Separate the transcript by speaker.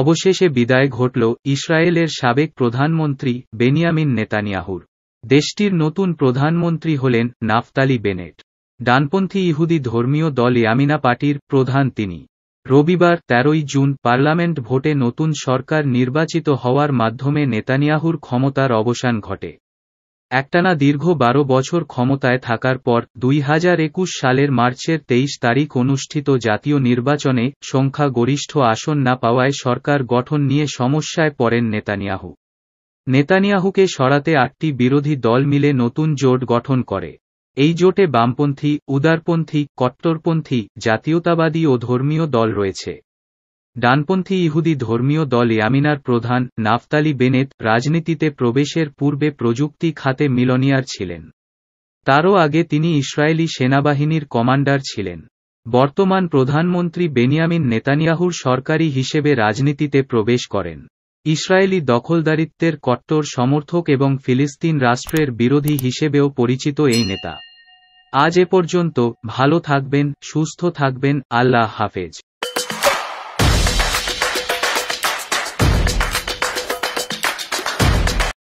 Speaker 1: অবশেষে বিদায় ঘটল ইসরায়েলের সাবেক প্রধানমন্ত্রী বেনিয়ামিন নেতানিয়াহুর দেশটির নতুন প্রধানমন্ত্রী হলেন নাফতালি বেনেট ডানপন্থী ইহুদি ধর্মীয় দল ইয়ামিনা পার্টির প্রধান তিনি রবিবার তেরোই জুন পার্লামেন্ট ভোটে নতুন সরকার নির্বাচিত হওয়ার মাধ্যমে নেতানিয়াহুর ক্ষমতার অবসান ঘটে একটানা দীর্ঘ বারো বছর ক্ষমতায় থাকার পর দুই সালের মার্চের তেইশ তারিখ অনুষ্ঠিত জাতীয় নির্বাচনে সংখ্যা গরিষ্ঠ আসন না পাওয়ায় সরকার গঠন নিয়ে সমস্যায় পড়েন নেতানিয়াহু নেতানিয়াহুকে সরাতে আটটি বিরোধী দল মিলে নতুন জোট গঠন করে এই জোটে বামপন্থী উদারপন্থী কট্টরপন্থী জাতীয়তাবাদী ও ধর্মীয় দল রয়েছে ডানপন্থী ইহুদি ধর্মীয় দল ইয়ামিনার প্রধান নাফতালি বেনেত রাজনীতিতে প্রবেশের পূর্বে প্রযুক্তি খাতে মিলনিয়ার ছিলেন তারও আগে তিনি ইসরায়েলি সেনাবাহিনীর কমান্ডার ছিলেন বর্তমান প্রধানমন্ত্রী বেনিয়ামিন নেতানিয়াহুর সরকারি হিসেবে রাজনীতিতে প্রবেশ করেন ইসরায়েলি দখলদারিত্বের কট্টর সমর্থক এবং ফিলিস্তিন রাষ্ট্রের বিরোধী হিসেবেও পরিচিত এই নেতা আজ এ পর্যন্ত ভালো থাকবেন সুস্থ থাকবেন আল্লাহ হাফেজ